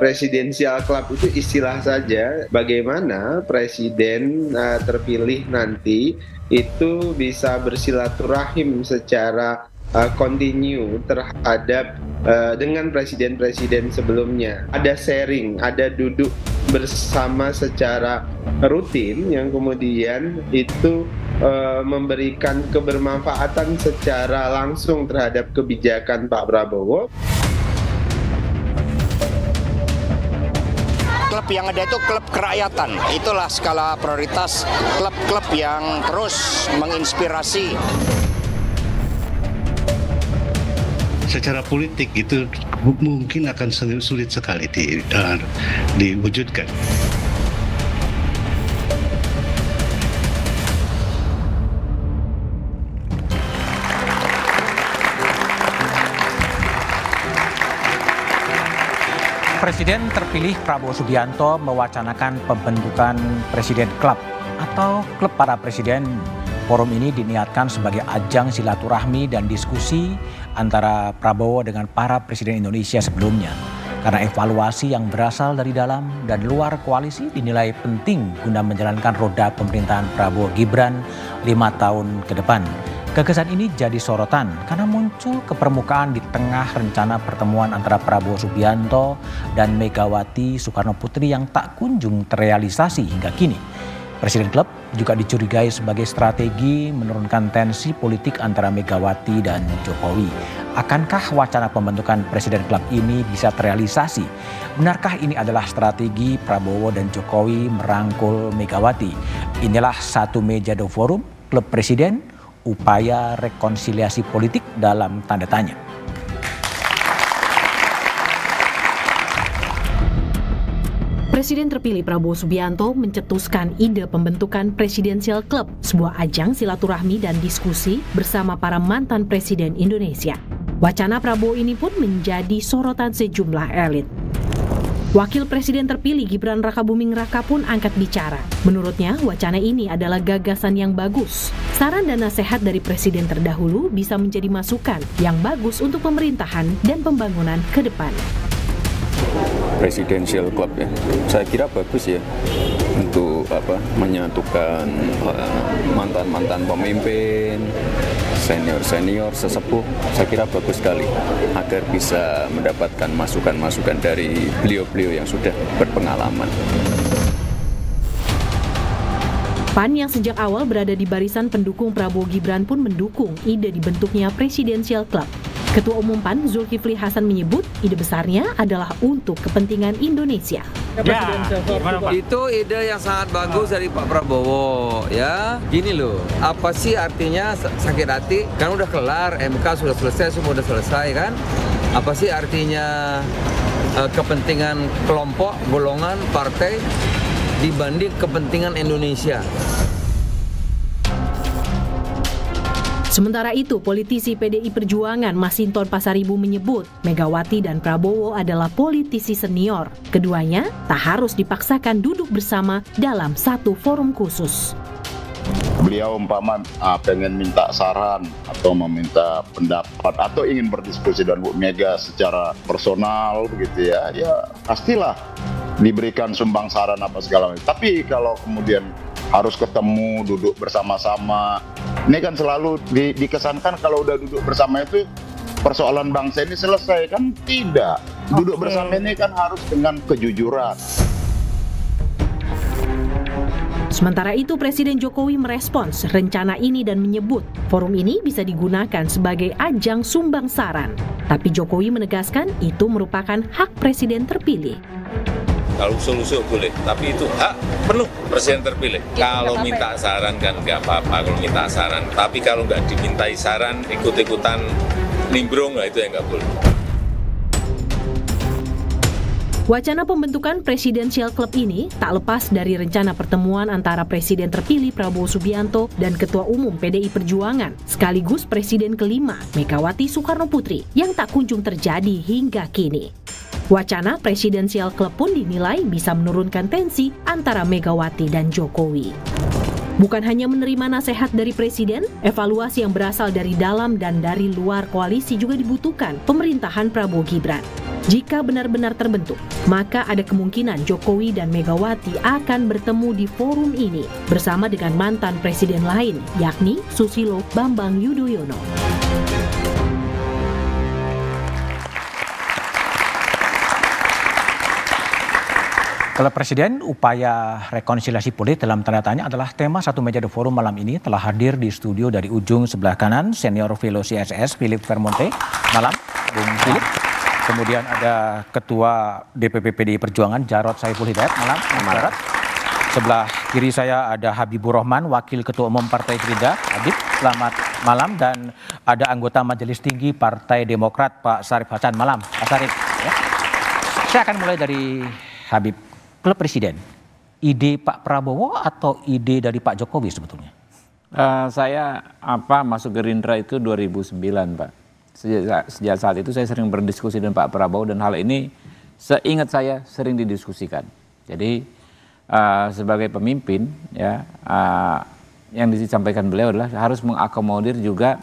presidensial club itu istilah saja bagaimana presiden uh, terpilih nanti itu bisa bersilaturahim secara uh, terhadap uh, dengan presiden-presiden sebelumnya. Ada sharing, ada duduk bersama secara rutin yang kemudian itu uh, memberikan kebermanfaatan secara langsung terhadap kebijakan Pak Prabowo. klub yang ada itu klub kerakyatan. Itulah skala prioritas klub-klub yang terus menginspirasi. Secara politik itu mungkin akan sulit sekali di, uh, diwujudkan. Presiden terpilih Prabowo Subianto mewacanakan pembentukan Presiden Club atau Klub Para Presiden. Forum ini diniatkan sebagai ajang silaturahmi dan diskusi antara Prabowo dengan para presiden Indonesia sebelumnya. Karena evaluasi yang berasal dari dalam dan luar koalisi dinilai penting guna menjalankan roda pemerintahan Prabowo Gibran lima tahun ke depan. Gagasan ini jadi sorotan karena muncul ke permukaan di tengah rencana pertemuan antara Prabowo Subianto dan Megawati Soekarno Putri yang tak kunjung terrealisasi hingga kini. Presiden klub juga dicurigai sebagai strategi menurunkan tensi politik antara Megawati dan Jokowi. Akankah wacana pembentukan Presiden klub ini bisa terrealisasi? Benarkah ini adalah strategi Prabowo dan Jokowi merangkul Megawati? Inilah satu meja do forum klub presiden upaya rekonsiliasi politik dalam tanda tanya. Presiden terpilih Prabowo Subianto mencetuskan ide pembentukan Presidential Club, sebuah ajang silaturahmi dan diskusi bersama para mantan presiden Indonesia. Wacana Prabowo ini pun menjadi sorotan sejumlah elit. Wakil Presiden terpilih Gibran Raka Buming Raka pun angkat bicara. Menurutnya, wacana ini adalah gagasan yang bagus. Saran dan nasihat dari Presiden terdahulu bisa menjadi masukan yang bagus untuk pemerintahan dan pembangunan ke depan. Presidential Club ya, saya kira bagus ya untuk apa menyatukan eh, mantan-mantan uh, pemimpin, senior-senior, sesepuh, saya kira bagus sekali agar bisa mendapatkan masukan-masukan dari beliau-beliau yang sudah berpengalaman. PAN yang sejak awal berada di barisan pendukung Prabowo Gibran pun mendukung ide dibentuknya Presidential Club Ketua Umum PAN Zulkifli Hasan menyebut ide besarnya adalah untuk kepentingan Indonesia. Ya, itu ide yang sangat bagus dari Pak Prabowo ya. Gini loh, apa sih artinya sakit hati? Kan udah kelar, MK sudah selesai, semua sudah selesai kan? Apa sih artinya eh, kepentingan kelompok, golongan, partai dibanding kepentingan Indonesia? Sementara itu, politisi PDI Perjuangan Masinton Pasaribu menyebut Megawati dan Prabowo adalah politisi senior. Keduanya tak harus dipaksakan duduk bersama dalam satu forum khusus. Beliau umpama ah, pengen minta saran atau meminta pendapat atau ingin berdiskusi dengan Bu Mega secara personal begitu ya, ya pastilah diberikan sumbang saran apa segala macam. Tapi kalau kemudian harus ketemu, duduk bersama-sama. Ini kan selalu di, dikesankan kalau udah duduk bersama itu persoalan bangsa ini selesai kan tidak. Duduk bersama ini kan harus dengan kejujuran. Sementara itu, Presiden Jokowi merespons rencana ini dan menyebut forum ini bisa digunakan sebagai ajang sumbang saran. Tapi Jokowi menegaskan itu merupakan hak Presiden terpilih kalau usul-usul boleh tapi itu hak penuh presiden terpilih ya, kalau apa -apa minta ya? saran kan nggak apa-apa kalau minta saran tapi kalau nggak dimintai saran ikut-ikutan nimbrung nah itu yang nggak boleh Wacana pembentukan Presidential Club ini tak lepas dari rencana pertemuan antara Presiden terpilih Prabowo Subianto dan Ketua Umum PDI Perjuangan, sekaligus Presiden kelima Megawati Soekarno Putri yang tak kunjung terjadi hingga kini. Wacana presidensial klub pun dinilai bisa menurunkan tensi antara Megawati dan Jokowi. Bukan hanya menerima nasihat dari Presiden, evaluasi yang berasal dari dalam dan dari luar koalisi juga dibutuhkan pemerintahan Prabowo Gibran. Jika benar-benar terbentuk, maka ada kemungkinan Jokowi dan Megawati akan bertemu di forum ini bersama dengan mantan presiden lain, yakni Susilo Bambang Yudhoyono. Kalau Presiden, upaya rekonsiliasi politik dalam tanda tanya adalah tema satu meja The Forum malam ini telah hadir di studio dari ujung sebelah kanan senior fellow CSS Philip Vermonte. Malam, Bung Philip. Kemudian ada Ketua DPP PDI Perjuangan Jarod Saiful Hidayat. Malam, Jarod. Sebelah kiri saya ada Habibur Rahman, Wakil Ketua Umum Partai Gerindra. Habib, selamat malam. Dan ada anggota Majelis Tinggi Partai Demokrat, Pak Sarif Hasan. Malam, Pak Sarif. Ya. Saya akan mulai dari Habib klub presiden, ide Pak Prabowo atau ide dari Pak Jokowi sebetulnya? Uh, saya apa masuk Gerindra itu 2009 Pak. Sejak, sejak saat itu saya sering berdiskusi dengan Pak Prabowo dan hal ini seingat saya sering didiskusikan. Jadi uh, sebagai pemimpin ya uh, yang disampaikan beliau adalah harus mengakomodir juga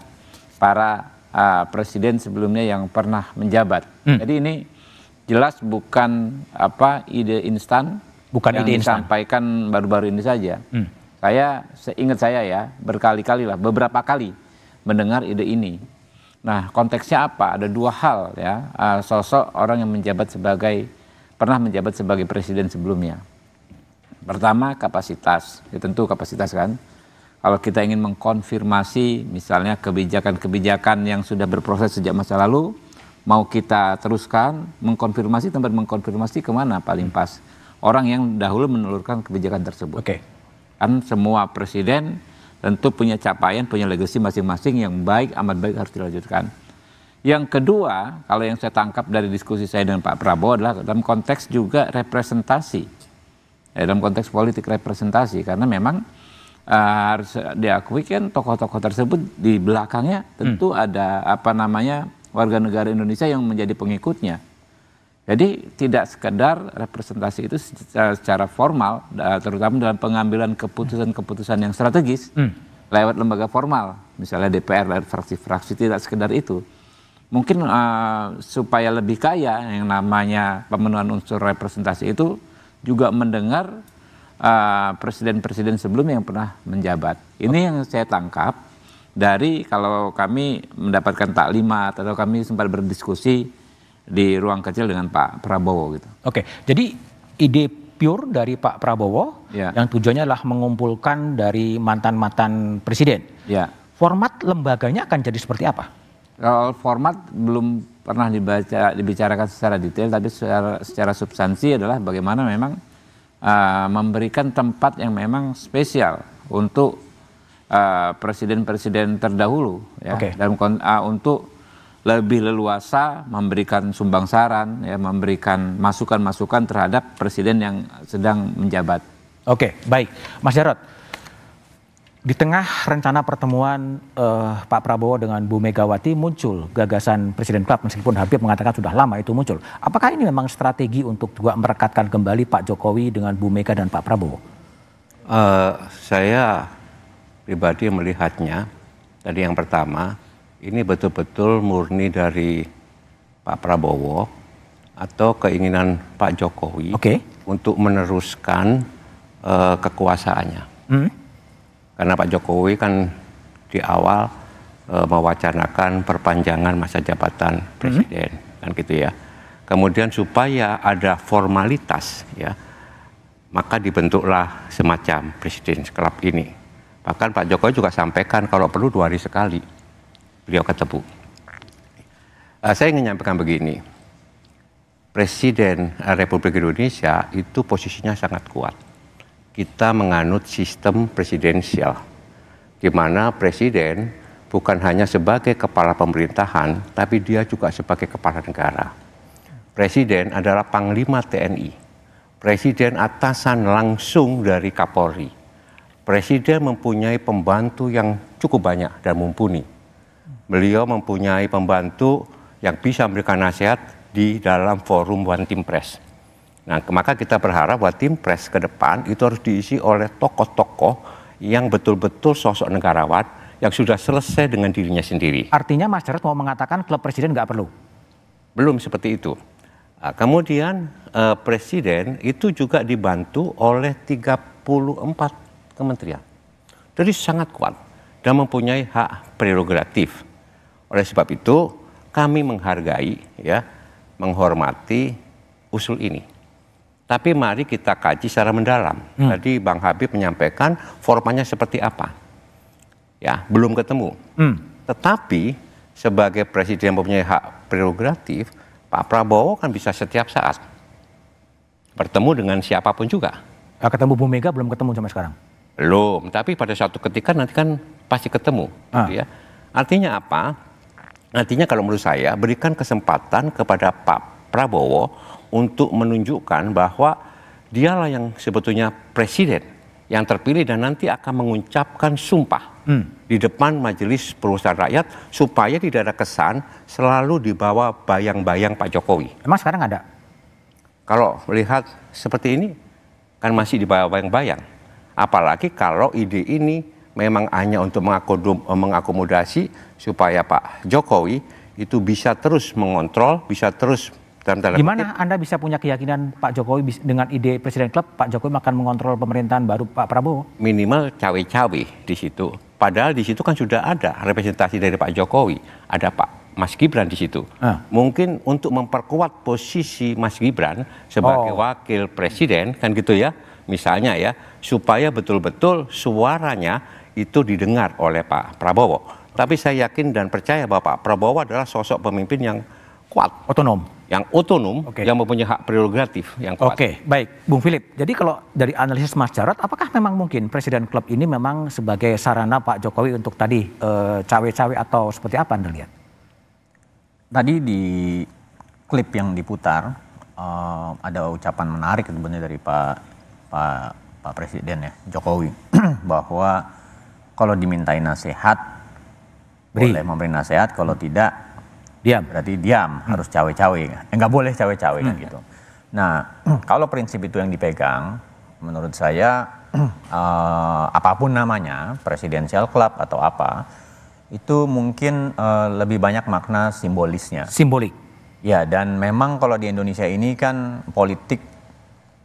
para uh, presiden sebelumnya yang pernah menjabat. Hmm. Jadi ini jelas bukan apa ide instan bukan yang ide instan. disampaikan baru-baru ini saja. Hmm. Saya seingat saya ya berkali-kali lah beberapa kali mendengar ide ini. Nah konteksnya apa? Ada dua hal ya ah, sosok orang yang menjabat sebagai pernah menjabat sebagai presiden sebelumnya. Pertama kapasitas, ya, tentu kapasitas kan. Kalau kita ingin mengkonfirmasi misalnya kebijakan-kebijakan yang sudah berproses sejak masa lalu, mau kita teruskan mengkonfirmasi tempat mengkonfirmasi kemana paling pas orang yang dahulu menelurkan kebijakan tersebut. Oke. Okay. Kan semua presiden tentu punya capaian, punya legasi masing-masing yang baik, amat baik harus dilanjutkan. Yang kedua, kalau yang saya tangkap dari diskusi saya dengan Pak Prabowo adalah dalam konteks juga representasi, ya, dalam konteks politik representasi, karena memang uh, harus diakui kan tokoh-tokoh tersebut di belakangnya tentu hmm. ada apa namanya warga negara Indonesia yang menjadi pengikutnya. Jadi tidak sekedar representasi itu secara, secara formal, terutama dalam pengambilan keputusan-keputusan yang strategis hmm. lewat lembaga formal, misalnya DPR lewat fraksi-fraksi tidak sekedar itu. Mungkin uh, supaya lebih kaya yang namanya pemenuhan unsur representasi itu juga mendengar eh, presiden-presiden uh, presiden -presiden sebelumnya yang pernah menjabat. Ini yang saya tangkap dari kalau kami mendapatkan taklimat atau kami sempat berdiskusi di ruang kecil dengan Pak Prabowo gitu. Oke, jadi ide pure dari Pak Prabowo ya. yang tujuannya adalah mengumpulkan dari mantan-mantan presiden. Ya. Format lembaganya akan jadi seperti apa? Kalau format belum pernah dibaca dibicarakan secara detail tapi secara, secara substansi adalah bagaimana memang uh, memberikan tempat yang memang spesial untuk Eh, presiden-presiden uh, terdahulu ya okay. dalam uh, untuk lebih leluasa memberikan sumbang saran ya memberikan masukan-masukan terhadap presiden yang sedang menjabat. Oke, okay, baik. Mas Jarot, di tengah rencana pertemuan uh, Pak Prabowo dengan Bu Megawati muncul gagasan Presiden Club meskipun Habib mengatakan sudah lama itu muncul. Apakah ini memang strategi untuk juga merekatkan kembali Pak Jokowi dengan Bu Mega dan Pak Prabowo? Uh, saya pribadi melihatnya tadi yang pertama ini betul-betul murni dari Pak Prabowo atau keinginan Pak Jokowi okay. untuk meneruskan uh, kekuasaannya. Hmm. Karena Pak Jokowi kan di awal uh, mewacanakan perpanjangan masa jabatan hmm. presiden hmm. kan gitu ya. Kemudian supaya ada formalitas ya, maka dibentuklah semacam presiden club ini Bahkan Pak Jokowi juga sampaikan kalau perlu dua hari sekali beliau ketemu. Uh, saya ingin menyampaikan begini, Presiden eh, Republik Indonesia itu posisinya sangat kuat. Kita menganut sistem presidensial, di mana presiden bukan hanya sebagai kepala pemerintahan, tapi dia juga sebagai kepala negara. Presiden adalah panglima TNI. Presiden atasan langsung dari Kapolri Presiden mempunyai pembantu yang cukup banyak dan mumpuni. Beliau mempunyai pembantu yang bisa memberikan nasihat di dalam forum One Team Press. Nah, maka kita berharap bahwa tim Press ke depan itu harus diisi oleh tokoh-tokoh yang betul-betul sosok negarawan yang sudah selesai dengan dirinya sendiri. Artinya Mas Jarod mau mengatakan klub presiden nggak perlu? Belum seperti itu. Nah, kemudian eh, presiden itu juga dibantu oleh 34 kementerian. Jadi sangat kuat dan mempunyai hak prerogatif. Oleh sebab itu kami menghargai ya, menghormati usul ini. Tapi mari kita kaji secara mendalam. Hmm. Tadi Bang Habib menyampaikan formanya seperti apa. Ya, belum ketemu. Hmm. Tetapi sebagai presiden yang mempunyai hak prerogatif, Pak Prabowo kan bisa setiap saat bertemu dengan siapapun juga. ketemu Bu Mega belum ketemu sama sekarang? Belum, tapi pada suatu ketika nanti kan pasti ketemu. Gitu ah. ya. Artinya apa? Artinya kalau menurut saya berikan kesempatan kepada Pak Prabowo untuk menunjukkan bahwa dialah yang sebetulnya presiden yang terpilih dan nanti akan mengucapkan sumpah hmm. di depan Majelis Perusahaan Rakyat supaya tidak ada kesan selalu dibawa bayang-bayang Pak Jokowi. Emang sekarang ada? Kalau melihat seperti ini kan masih dibawa bayang-bayang Apalagi kalau ide ini memang hanya untuk mengakomodasi supaya Pak Jokowi itu bisa terus mengontrol, bisa terus dalam -dalam Gimana Anda bisa punya keyakinan Pak Jokowi dengan ide Presiden Klub Pak Jokowi akan mengontrol pemerintahan baru Pak Prabowo? Minimal cawe-cawe di situ. Padahal di situ kan sudah ada representasi dari Pak Jokowi, ada Pak Mas Gibran di situ. Uh. Mungkin untuk memperkuat posisi Mas Gibran sebagai oh. wakil presiden kan gitu ya, misalnya ya supaya betul-betul suaranya itu didengar oleh Pak Prabowo. Tapi saya yakin dan percaya bahwa Pak Prabowo adalah sosok pemimpin yang kuat, otonom, yang otonom, okay. yang mempunyai hak prerogatif yang kuat. Oke, okay. baik, Bung Philip. Jadi kalau dari analisis Mas Jarot, apakah memang mungkin Presiden Klub ini memang sebagai sarana Pak Jokowi untuk tadi eh, cawe-cawe atau seperti apa Anda lihat? Tadi di klip yang diputar uh, ada ucapan menarik sebenarnya dari Pak Pak Pak Presiden ya Jokowi bahwa kalau dimintai nasihat Beri. boleh memberi nasihat kalau hmm. tidak diam berarti diam hmm. harus cawe-cawe enggak eh, boleh cawe-cawe kan hmm. kan gitu. Nah kalau prinsip itu yang dipegang menurut saya uh, apapun namanya presidensial club atau apa itu mungkin uh, lebih banyak makna simbolisnya. Simbolik. Ya, dan memang kalau di Indonesia ini kan politik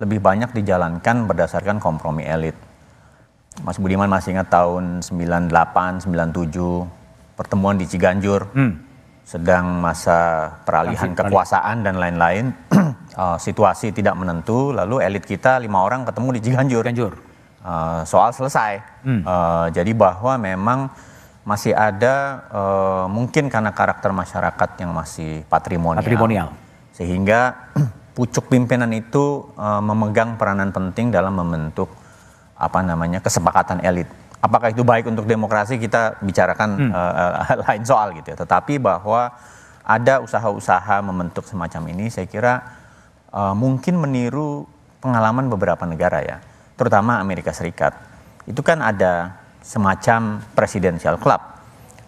lebih banyak dijalankan berdasarkan kompromi elit. Mas Budiman masih ingat tahun 98, 97, pertemuan di Ciganjur, hmm. sedang masa peralihan Masih, kekuasaan dan lain-lain, uh, situasi tidak menentu, lalu elit kita lima orang ketemu di Ciganjur. Ciganjur. Uh, soal selesai. Hmm. Uh, jadi bahwa memang masih ada uh, mungkin karena karakter masyarakat yang masih patrimonial, patrimonial. sehingga pucuk pimpinan itu uh, memegang peranan penting dalam membentuk apa namanya kesepakatan elit. Apakah itu baik untuk demokrasi kita bicarakan hmm. uh, lain soal gitu ya. Tetapi bahwa ada usaha-usaha membentuk semacam ini saya kira uh, mungkin meniru pengalaman beberapa negara ya, terutama Amerika Serikat. Itu kan ada semacam presidential club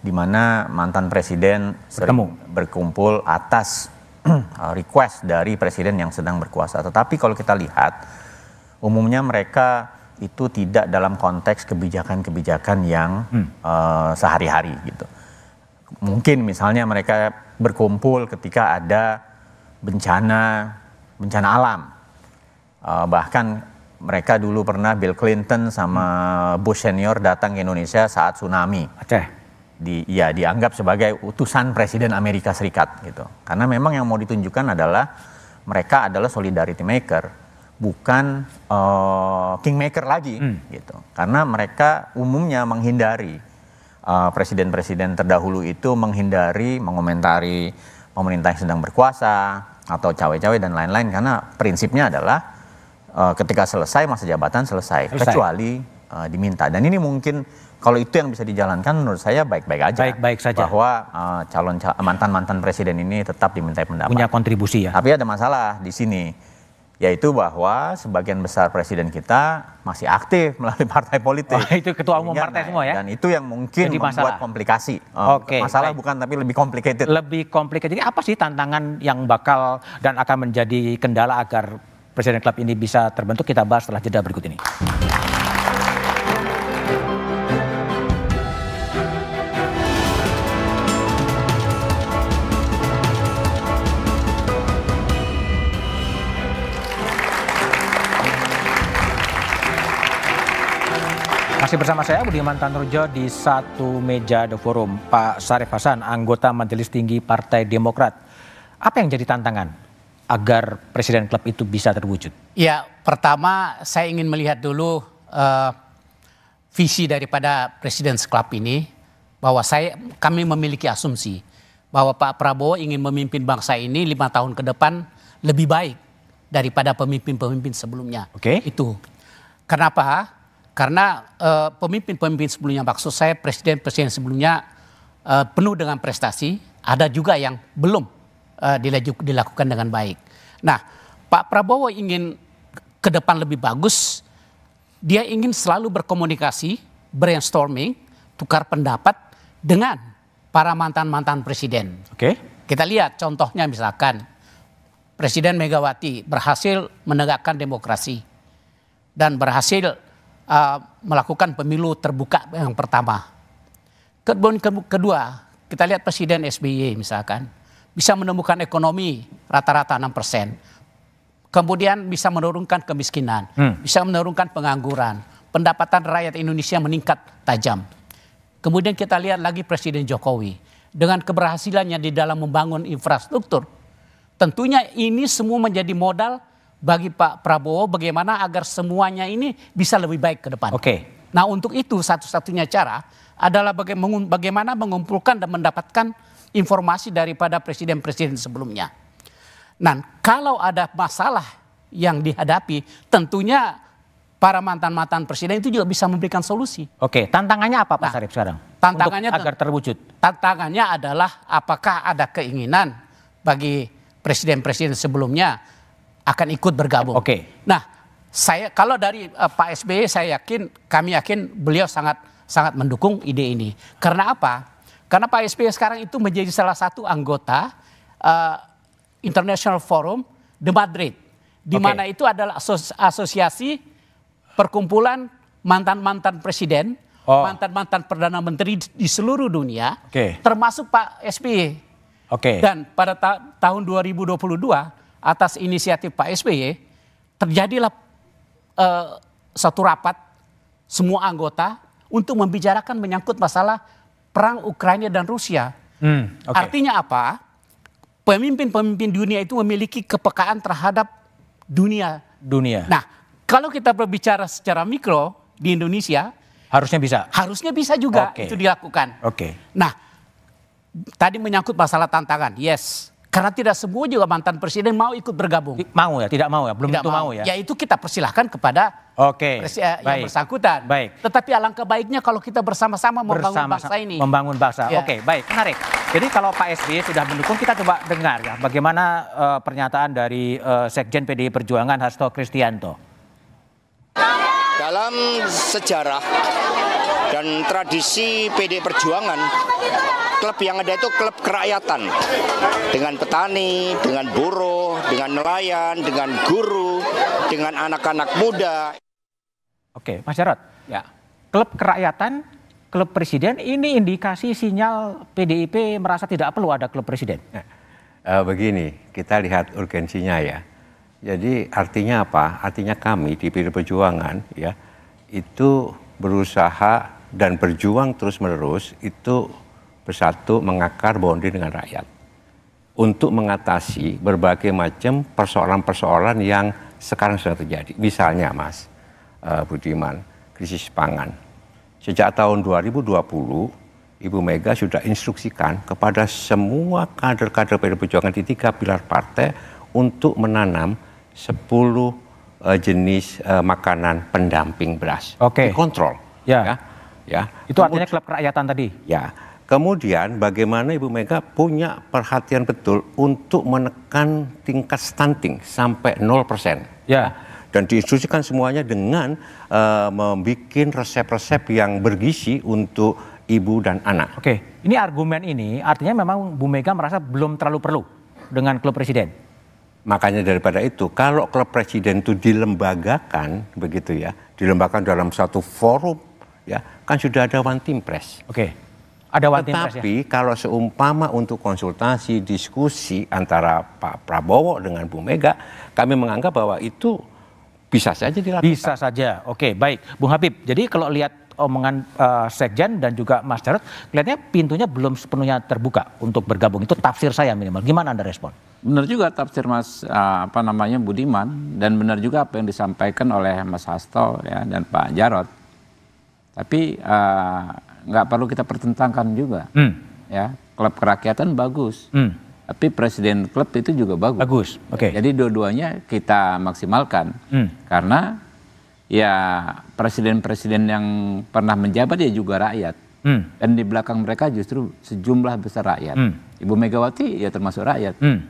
di mana mantan presiden sering berkumpul atas Uh, request dari presiden yang sedang berkuasa. Tetapi kalau kita lihat, umumnya mereka itu tidak dalam konteks kebijakan-kebijakan yang hmm. uh, sehari-hari gitu. Mungkin misalnya mereka berkumpul ketika ada bencana bencana alam. Uh, bahkan mereka dulu pernah Bill Clinton sama hmm. Bush senior datang ke Indonesia saat tsunami. Aceh di ya dianggap sebagai utusan presiden Amerika Serikat gitu. Karena memang yang mau ditunjukkan adalah mereka adalah solidarity maker, bukan uh, kingmaker lagi hmm. gitu. Karena mereka umumnya menghindari eh, presiden-presiden uh, terdahulu itu menghindari mengomentari pemerintah yang sedang berkuasa atau cawe-cawe dan lain-lain karena prinsipnya adalah uh, ketika selesai masa jabatan selesai, selesai. kecuali uh, diminta. Dan ini mungkin kalau itu yang bisa dijalankan menurut saya baik-baik aja. Baik-baik saja. Bahwa uh, calon mantan-mantan presiden ini tetap dimintai pendapat. Punya kontribusi ya. Tapi ada masalah di sini yaitu bahwa sebagian besar presiden kita masih aktif melalui partai politik. Oh, itu ketua umum Sehingga, partai semua ya. Dan itu yang mungkin Jadi masalah. membuat komplikasi. Eh, okay, masalah bukan tapi lebih complicated. Lebih complicated. Jadi apa sih tantangan yang bakal dan akan menjadi kendala agar Presiden klub ini bisa terbentuk kita bahas setelah jeda berikut ini. Masih bersama saya Budiman Tanrujo di satu meja The Forum. Pak Sarif Hasan, anggota Majelis Tinggi Partai Demokrat. Apa yang jadi tantangan agar presiden klub itu bisa terwujud? Ya, pertama saya ingin melihat dulu uh, visi daripada presiden klub ini bahwa saya kami memiliki asumsi bahwa Pak Prabowo ingin memimpin bangsa ini lima tahun ke depan lebih baik daripada pemimpin-pemimpin sebelumnya. Oke. Okay. Itu. Kenapa? Karena eh, pemimpin-pemimpin sebelumnya, maksud saya presiden-presiden sebelumnya uh, penuh dengan prestasi, ada juga yang belum uh, dilakukan dengan baik. Nah, Pak Prabowo ingin ke depan lebih bagus, dia ingin selalu berkomunikasi, brainstorming, tukar pendapat dengan para mantan-mantan presiden. Oke. Okay. Kita lihat contohnya misalkan Presiden Megawati berhasil menegakkan demokrasi dan berhasil uh, melakukan pemilu terbuka yang pertama. Kedua, kita lihat Presiden SBY misalkan bisa menemukan ekonomi rata-rata 6 persen. Kemudian bisa menurunkan kemiskinan, hmm. bisa menurunkan pengangguran. Pendapatan rakyat Indonesia meningkat tajam. Kemudian kita lihat lagi Presiden Jokowi dengan keberhasilannya di dalam membangun infrastruktur. Tentunya ini semua menjadi modal bagi Pak Prabowo bagaimana agar semuanya ini bisa lebih baik ke depan. Oke. Okay. Nah untuk itu satu-satunya cara adalah bagaimana mengumpulkan dan mendapatkan informasi daripada presiden-presiden sebelumnya. Nah kalau ada masalah yang dihadapi tentunya para mantan-mantan presiden itu juga bisa memberikan solusi. Oke, tantangannya apa Pak nah, Sarif sekarang? Tantangannya Untuk agar terwujud. Tantangannya adalah apakah ada keinginan bagi presiden-presiden sebelumnya akan ikut bergabung. Oke. Okay. Nah, saya kalau dari uh, Pak SBY saya yakin kami yakin beliau sangat sangat mendukung ide ini. Karena apa? Karena Pak SBY sekarang itu menjadi salah satu anggota uh, International Forum di Madrid, di okay. mana itu adalah asos asosiasi perkumpulan mantan-mantan presiden, oh. mantan-mantan oh. perdana menteri di seluruh dunia, okay. termasuk Pak SBY. Oke. Okay. Dan pada ta tahun 2022 atas inisiatif Pak SBY terjadilah uh, satu rapat semua anggota untuk membicarakan menyangkut masalah perang Ukraina dan Rusia. Hmm, okay. Artinya apa? Pemimpin-pemimpin dunia itu memiliki kepekaan terhadap dunia. Dunia. Nah, kalau kita berbicara secara mikro di Indonesia, harusnya bisa. Harusnya bisa juga okay. itu dilakukan. Oke. Okay. Nah, tadi menyangkut masalah tantangan. Yes karena tidak semua juga mantan presiden mau ikut bergabung. Mau ya, tidak mau ya, belum tentu mau. mau ya. Ya itu kita persilahkan kepada Oke, okay. Eh, yang baik. bersangkutan. Baik. Tetapi alangkah baiknya kalau kita bersama-sama membangun bersama, bangsa ini. Membangun bangsa. Ya. Oke, baik, menarik. Jadi kalau Pak SBY sudah mendukung, kita coba dengar ya bagaimana uh, pernyataan dari uh, Sekjen PDI Perjuangan Hasto Kristianto. Dalam sejarah dan tradisi PD Perjuangan, klub yang ada itu klub kerakyatan. Dengan petani, dengan buruh, dengan nelayan, dengan guru, dengan anak-anak muda. Oke, Mas Jarot. Ya. Klub kerakyatan, klub presiden, ini indikasi sinyal PDIP merasa tidak perlu ada klub presiden. Ya. uh, begini, kita lihat urgensinya ya. Jadi artinya apa? Artinya kami di PD Perjuangan ya itu berusaha dan berjuang terus-menerus itu bersatu mengakar bonding dengan rakyat untuk mengatasi berbagai macam persoalan-persoalan yang sekarang sudah terjadi. Misalnya Mas uh, Budiman, krisis pangan. Sejak tahun 2020, Ibu Mega sudah instruksikan kepada semua kader-kader PD Perjuangan di tiga pilar partai untuk menanam 10 uh, eh, jenis uh, makanan pendamping beras. Oke. Okay. Dikontrol. Yeah. ya, ya. Ya. Itu Kemud artinya klub kerakyatan tadi. Ya. Kemudian bagaimana Ibu Mega punya perhatian betul untuk menekan tingkat stunting sampai 0%. Ya. Dan diinstruksikan semuanya dengan uh, membuat resep-resep yang bergizi untuk ibu dan anak. Oke, ini argumen ini artinya memang Bu Mega merasa belum terlalu perlu dengan klub presiden. Makanya daripada itu, kalau klub presiden itu dilembagakan begitu ya, dilembagakan dalam satu forum ya kan sudah ada one team press. Oke. Okay. Ada one Tetapi team press, ya? kalau seumpama untuk konsultasi diskusi antara Pak Prabowo dengan Bu Mega, kami menganggap bahwa itu bisa saja dilakukan. Bisa saja. Oke, okay, baik. Bung Habib. Jadi kalau lihat omongan uh, Sekjen dan juga Mas Jarod, kelihatannya pintunya belum sepenuhnya terbuka untuk bergabung. Itu tafsir saya minimal. Gimana Anda respon? Benar juga tafsir Mas uh, apa namanya Budiman dan benar juga apa yang disampaikan oleh Mas Hasto ya dan Pak Jarod tapi eh, nggak uh, perlu kita pertentangkan juga. Hmm. Ya, klub kerakyatan bagus. Hmm. Tapi presiden klub itu juga bagus. Bagus. Okay. Jadi dua-duanya kita maksimalkan. Hmm. Karena ya presiden-presiden yang pernah menjabat ya juga rakyat. Hmm. Dan di belakang mereka justru sejumlah besar rakyat. Hmm. Ibu Megawati ya termasuk rakyat. Hmm.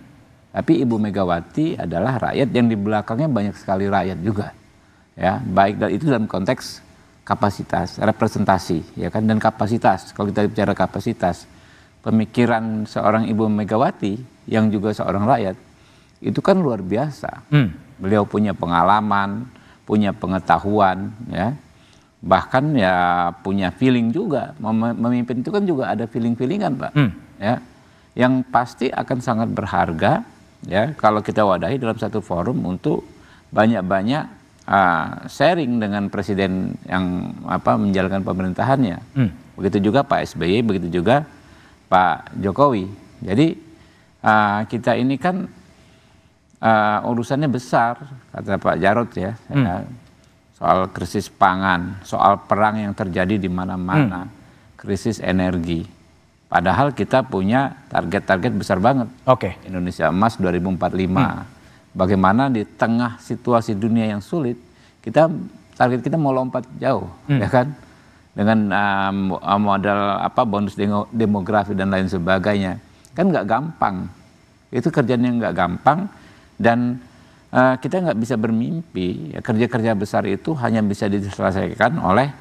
Tapi Ibu Megawati adalah rakyat yang di belakangnya banyak sekali rakyat juga. Ya, baik dan itu dalam konteks kapasitas, representasi, ya kan, dan kapasitas. Kalau kita bicara kapasitas, pemikiran seorang ibu Megawati yang juga seorang rakyat itu kan luar biasa. Hmm. Beliau punya pengalaman, punya pengetahuan, ya, bahkan ya punya feeling juga. memimpin itu kan juga ada feeling-feelingan, pak, hmm. ya, yang pasti akan sangat berharga, ya, kalau kita wadahi dalam satu forum untuk banyak-banyak Ah, sharing dengan presiden yang apa menjalankan pemerintahannya. Hmm. Begitu juga Pak SBY, begitu juga Pak Jokowi. Jadi uh, kita ini kan uh, urusannya besar kata Pak Jarot ya. Hmm. ya soal krisis pangan, soal perang yang terjadi di mana-mana, hmm. krisis energi. Padahal kita punya target-target besar banget. Oke. Okay. Indonesia Emas 2045. Hmm bagaimana di tengah situasi dunia yang sulit kita target kita mau lompat jauh hmm. ya kan dengan um, modal apa bonus demografi dan lain sebagainya kan nggak gampang itu kerjanya nggak gampang dan uh, kita nggak bisa bermimpi kerja ya, kerja-kerja besar itu hanya bisa diselesaikan oleh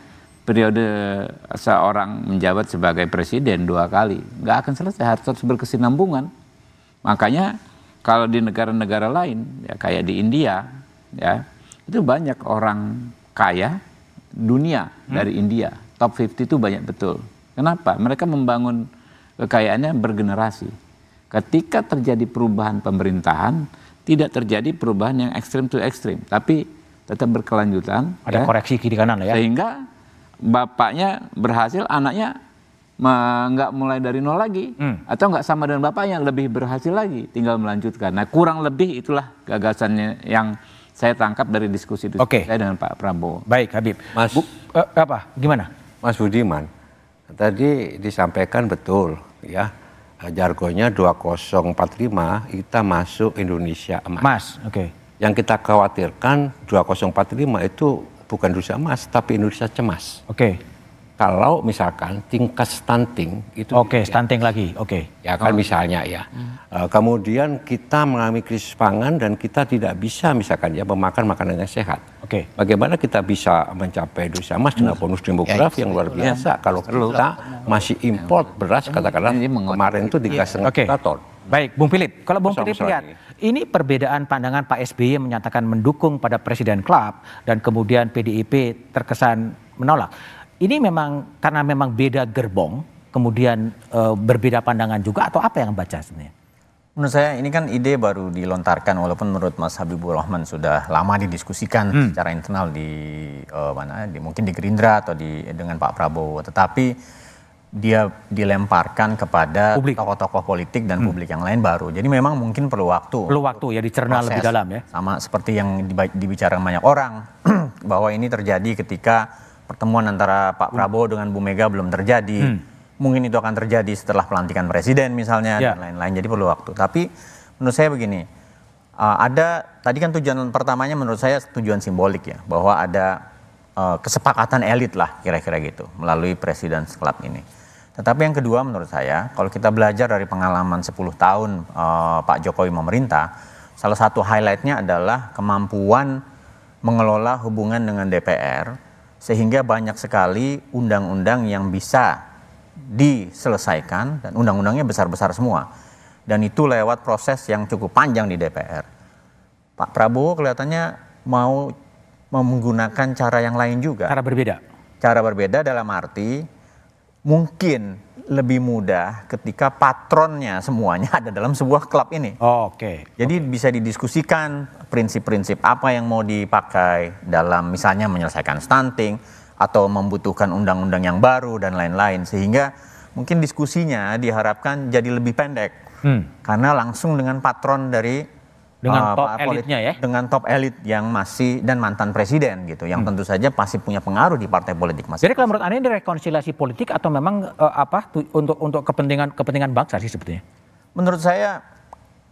periode seorang menjabat sebagai presiden dua kali nggak akan selesai harus, harus berkesinambungan makanya kalau di negara-negara lain, ya kayak di India, ya itu banyak orang kaya dunia hmm. dari India. Top 50 itu banyak betul. Kenapa? Mereka membangun kekayaannya bergenerasi. Ketika terjadi perubahan pemerintahan, tidak terjadi perubahan yang ekstrem to ekstrim, tapi tetap berkelanjutan. Ada ya. koreksi kiri kanan ya. Sehingga bapaknya berhasil, anaknya nggak mulai dari nol lagi hmm. atau nggak sama dengan bapak yang lebih berhasil lagi tinggal melanjutkan nah kurang lebih itulah gagasannya yang saya tangkap dari diskusi itu okay. saya dengan Pak Prabowo baik Habib Mas Bu, uh, apa gimana Mas Budiman tadi disampaikan betul ya jargonnya 2045 kita masuk Indonesia emas Mas oke okay. yang kita khawatirkan 2045 itu bukan Indonesia emas tapi Indonesia cemas oke okay kalau misalkan tingkat stunting itu oke okay, stunting lagi oke okay. ya kan oh. misalnya ya hmm. Eh, kemudian kita mengalami krisis pangan dan kita tidak bisa misalkan ya memakan makanan yang sehat oke okay. bagaimana kita bisa mencapai dosa emas hmm. dengan bonus demografi ya, yang luar biasa ya. kalau kita masih import beras katakanlah kemarin itu tiga setengah okay. ton Baik, Bung Philip. Kalau Bung Philip lihat, ini perbedaan pandangan Pak SBY menyatakan mendukung pada Presiden Club dan kemudian PDIP terkesan menolak ini memang karena memang beda gerbong, kemudian e, berbeda pandangan juga atau apa yang baca sebenarnya? Menurut saya ini kan ide baru dilontarkan walaupun menurut Mas Habibur Rahman sudah lama didiskusikan hmm. secara internal di e, mana di, mungkin di Gerindra atau di dengan Pak Prabowo tetapi dia dilemparkan kepada tokoh-tokoh politik dan hmm. publik yang lain baru. Jadi memang mungkin perlu waktu. Perlu waktu ya dicerna proses. lebih dalam ya. Sama seperti yang dibicarakan banyak orang bahwa ini terjadi ketika pertemuan antara Pak hmm. Prabowo dengan Bu Mega belum terjadi. Hmm. Mungkin itu akan terjadi setelah pelantikan presiden misalnya ya. dan lain-lain. Jadi perlu waktu. Tapi menurut saya begini, eh, ada tadi kan tujuan pertamanya menurut saya tujuan simbolik ya, bahwa ada eh, kesepakatan elit lah kira-kira gitu melalui presiden Club ini. Tetapi yang kedua menurut saya, kalau kita belajar dari pengalaman 10 tahun eh, Pak Jokowi memerintah, salah satu highlightnya adalah kemampuan mengelola hubungan dengan DPR sehingga banyak sekali undang-undang yang bisa diselesaikan dan undang-undangnya besar-besar semua dan itu lewat proses yang cukup panjang di DPR. Pak Prabowo kelihatannya mau, menggunakan cara yang lain juga. Cara berbeda. Cara berbeda dalam arti mungkin lebih mudah ketika patronnya semuanya ada dalam sebuah klub ini. Oh, Oke. Okay. Jadi okay. bisa didiskusikan prinsip-prinsip apa yang mau dipakai dalam misalnya menyelesaikan stunting atau membutuhkan undang-undang yang baru dan lain-lain sehingga mungkin diskusinya diharapkan jadi lebih pendek hmm. karena langsung dengan patron dari dengan uh, top elitnya ya dengan top elit yang masih dan mantan presiden gitu yang hmm. tentu saja pasti punya pengaruh di partai politik masih. Jadi kalau menurut Anda ini rekonsiliasi politik atau memang uh, apa tu, untuk untuk kepentingan kepentingan bangsa sih sebetulnya? Menurut saya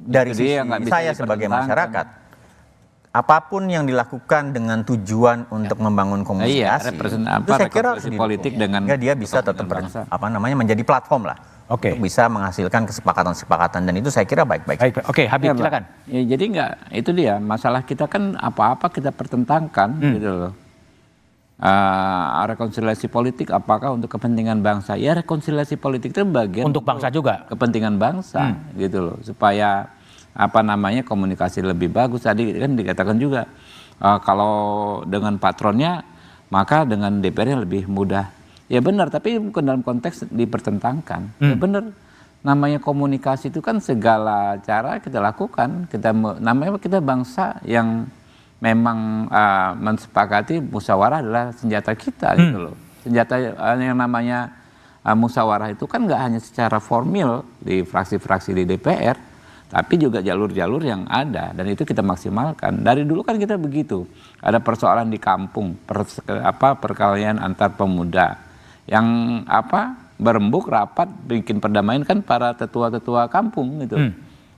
dari Jadi sisi saya sebagai kan? masyarakat apapun yang dilakukan dengan tujuan untuk ya. membangun nah, iya, komunikasi iya, itu saya kira politik dengan dia bisa tetap apa namanya menjadi platform lah okay. untuk bisa menghasilkan kesepakatan-kesepakatan dan itu saya kira baik-baik. Oke, okay, Habib ya, silakan. Ya, jadi enggak itu dia masalah kita kan apa-apa kita pertentangkan hmm. gitu loh. Uh, rekonsiliasi politik apakah untuk kepentingan bangsa? Ya rekonsiliasi politik itu bagian untuk bangsa untuk juga. Kepentingan bangsa hmm. gitu loh supaya apa namanya komunikasi lebih bagus tadi kan dikatakan juga uh, kalau dengan patronnya maka dengan DPR lebih mudah Ya benar, tapi bukan dalam konteks dipertentangkan. Ya hmm. Ya benar. Namanya komunikasi itu kan segala cara kita lakukan. Kita namanya kita bangsa yang memang uh, mensepakati musyawarah adalah senjata kita hmm. gitu loh. Senjata ah, yang namanya uh, musyawarah itu kan nggak hanya secara formal di fraksi-fraksi di DPR, tapi juga jalur-jalur yang ada dan itu kita maksimalkan. Dari dulu kan kita begitu. Ada persoalan di kampung, pers apa perkalian antar pemuda, yang apa berembuk rapat bikin perdamaian kan para tetua-tetua kampung gitu. Hmm.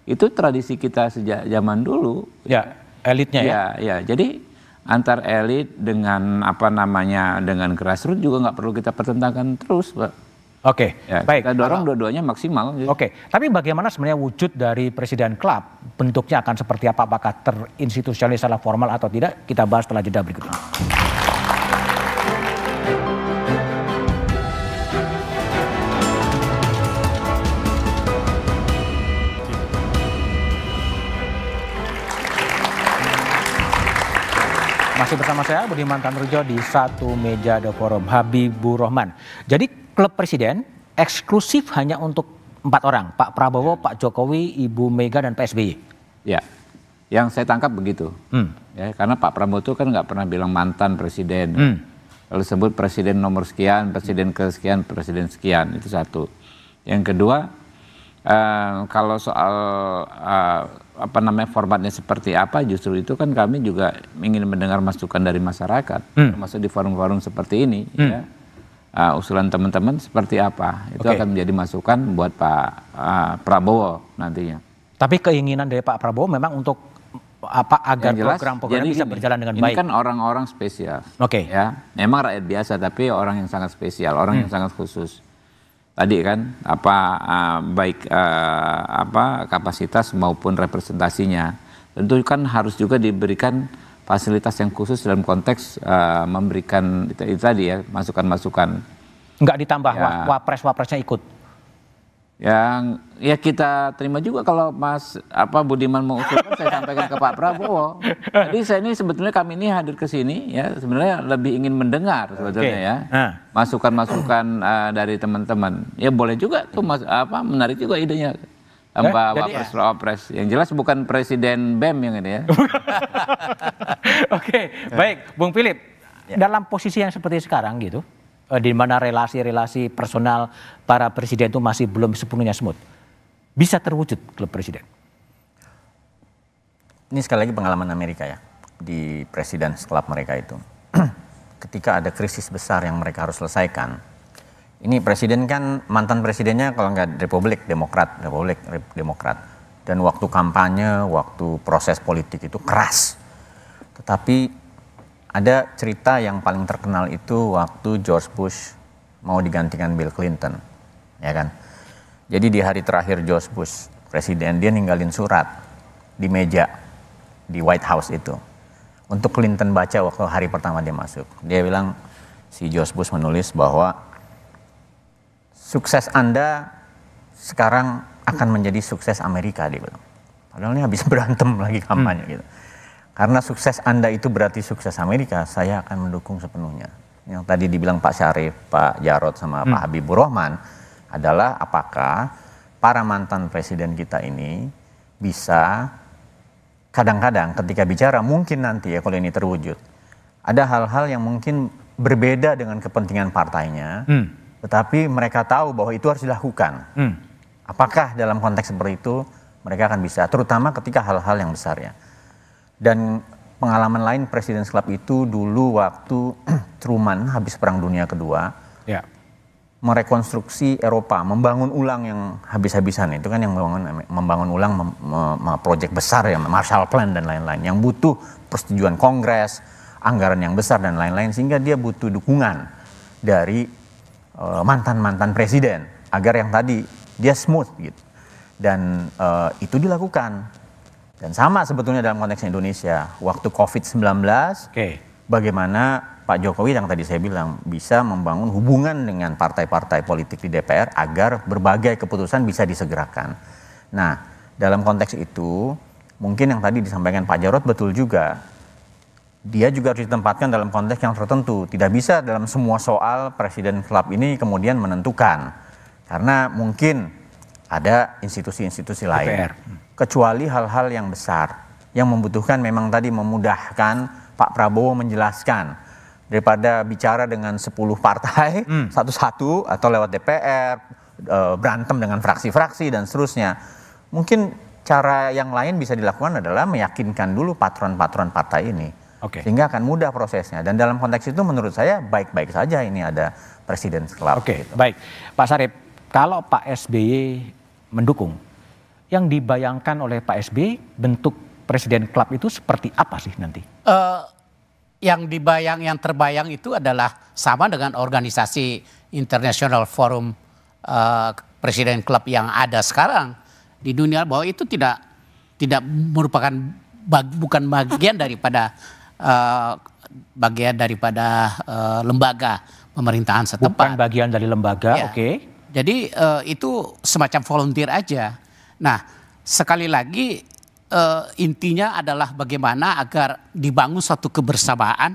Itu tradisi kita sejak zaman dulu. Ya, elitnya ya. Ya, ya. Jadi antar elit dengan apa namanya dengan grassroots juga nggak perlu kita pertentangkan terus, Pak. Oke, okay, ya, baik. Kita dorong dua-duanya maksimal. Oke, okay. tapi bagaimana sebenarnya wujud dari presiden klub? Bentuknya akan seperti apa? Apakah terinstitusionalisasi secara formal atau tidak? Kita bahas setelah jeda berikutnya. Masih bersama saya Budiman Tanrujo di satu meja The Forum Habibur Rahman. Jadi klub presiden eksklusif hanya untuk empat orang, Pak Prabowo, Pak Jokowi, Ibu Mega dan SBY. Ya, yang saya tangkap begitu. Hmm. Ya, karena Pak Prabowo itu kan nggak pernah bilang mantan presiden. Hmm. Lalu sebut presiden nomor sekian, presiden kesekian, presiden sekian itu satu. Yang kedua, uh, kalau soal uh, apa namanya formatnya seperti apa justru itu kan kami juga ingin mendengar masukan dari masyarakat hmm. termasuk di forum-forum seperti ini hmm. ya uh, usulan teman-teman seperti apa itu okay. akan menjadi masukan buat Pak uh, Prabowo nantinya tapi keinginan dari Pak Prabowo memang untuk apa agar program-program bisa berjalan dengan ini baik. Ini kan orang-orang spesial. Oke. Okay. Ya, memang rakyat biasa tapi orang yang sangat spesial, orang hmm. yang sangat khusus tadi kan apa uh, baik uh, apa kapasitas maupun representasinya tentu kan harus juga diberikan fasilitas yang khusus dalam konteks uh, memberikan itu, itu tadi ya masukan-masukan nggak ditambah ya. wapres wapresnya ikut yang ya kita terima juga kalau Mas apa Budiman mengusulkan saya sampaikan ke Pak Prabowo. Jadi saya ini sebetulnya kami ini hadir ke sini ya sebenarnya lebih ingin mendengar sebetulnya okay. ya nah. masukan-masukan uh, dari teman-teman. Ya boleh juga tuh Mas apa menarik juga idenya. Mbak eh, wapres ya. wapres. Yang jelas bukan presiden BEM yang ini ya. Oke, okay, baik ya. Bung Philip. Ya. Dalam posisi yang seperti sekarang gitu, Eh, di mana relasi-relasi personal para presiden itu masih belum sepenuhnya smooth. Bisa terwujud klub presiden. Ini sekali lagi pengalaman Amerika ya di presiden klub mereka itu. Ketika ada krisis besar yang mereka harus selesaikan, ini presiden kan mantan presidennya kalau nggak Republik Demokrat, Republik Demokrat. Dan waktu kampanye, waktu proses politik itu keras. Tetapi ada cerita yang paling terkenal itu waktu George Bush mau digantikan Bill Clinton, ya kan? Jadi di hari terakhir George Bush presiden dia ninggalin surat di meja di White House itu untuk Clinton baca waktu hari pertama dia masuk. Dia bilang si George Bush menulis bahwa sukses Anda sekarang akan menjadi sukses Amerika dia bilang. Padahal ini habis berantem lagi kampanye hmm. gitu. Karena sukses Anda itu berarti sukses Amerika, saya akan mendukung sepenuhnya. Yang tadi dibilang Pak Syarif, Pak Jarod, sama hmm. Pak Habibur Rahman adalah apakah para mantan presiden kita ini bisa kadang-kadang ketika bicara mungkin nanti ya kalau ini terwujud ada hal-hal yang mungkin berbeda dengan kepentingan partainya hmm. tetapi mereka tahu bahwa itu harus dilakukan hmm. apakah dalam konteks seperti itu mereka akan bisa terutama ketika hal-hal yang besar ya dan pengalaman lain Presiden Club itu dulu waktu Truman habis Perang Dunia Kedua. Ya. Merekonstruksi Eropa, membangun ulang yang habis-habisan itu kan yang membangun, membangun ulang mem, mem, proyek besar ya, Marshall Plan dan lain-lain yang butuh persetujuan Kongres, anggaran yang besar dan lain-lain sehingga dia butuh dukungan dari eh, mantan-mantan presiden agar yang tadi dia smooth gitu. Dan uh, itu dilakukan dan sama sebetulnya dalam konteks Indonesia, waktu COVID-19, okay. bagaimana Pak Jokowi yang tadi saya bilang bisa membangun hubungan dengan partai-partai politik di DPR agar berbagai keputusan bisa disegerakan. Nah, dalam konteks itu, mungkin yang tadi disampaikan Pak Jarot betul juga. Dia juga harus ditempatkan dalam konteks yang tertentu. Tidak bisa dalam semua soal Presiden Club ini kemudian menentukan. Karena mungkin ada institusi-institusi lain kecuali hal-hal yang besar yang membutuhkan memang tadi memudahkan Pak Prabowo menjelaskan daripada bicara dengan 10 partai hmm. satu-satu hmm. atau lewat DPR e, berantem dengan fraksi-fraksi dan seterusnya. Mungkin cara yang lain bisa dilakukan adalah meyakinkan dulu patron-patron partai ini. Okay. Sehingga akan mudah prosesnya. Dan dalam konteks itu menurut saya baik-baik saja ini ada presiden Club. Oke, okay, gitu. baik. Pak Sarip, kalau Pak SBY mendukung yang dibayangkan oleh Pak SB bentuk presiden klub itu seperti apa sih nanti? Uh, yang dibayang, yang terbayang itu adalah sama dengan organisasi International Forum uh, Presiden Klub yang ada sekarang di dunia bahwa itu tidak tidak merupakan bag, bukan bagian daripada uh, bagian daripada uh, lembaga pemerintahan setempat. Bukan bagian dari lembaga, ya. oke. Okay. Jadi uh, itu semacam volunteer aja. Nah, sekali lagi uh, intinya adalah bagaimana agar dibangun suatu kebersamaan,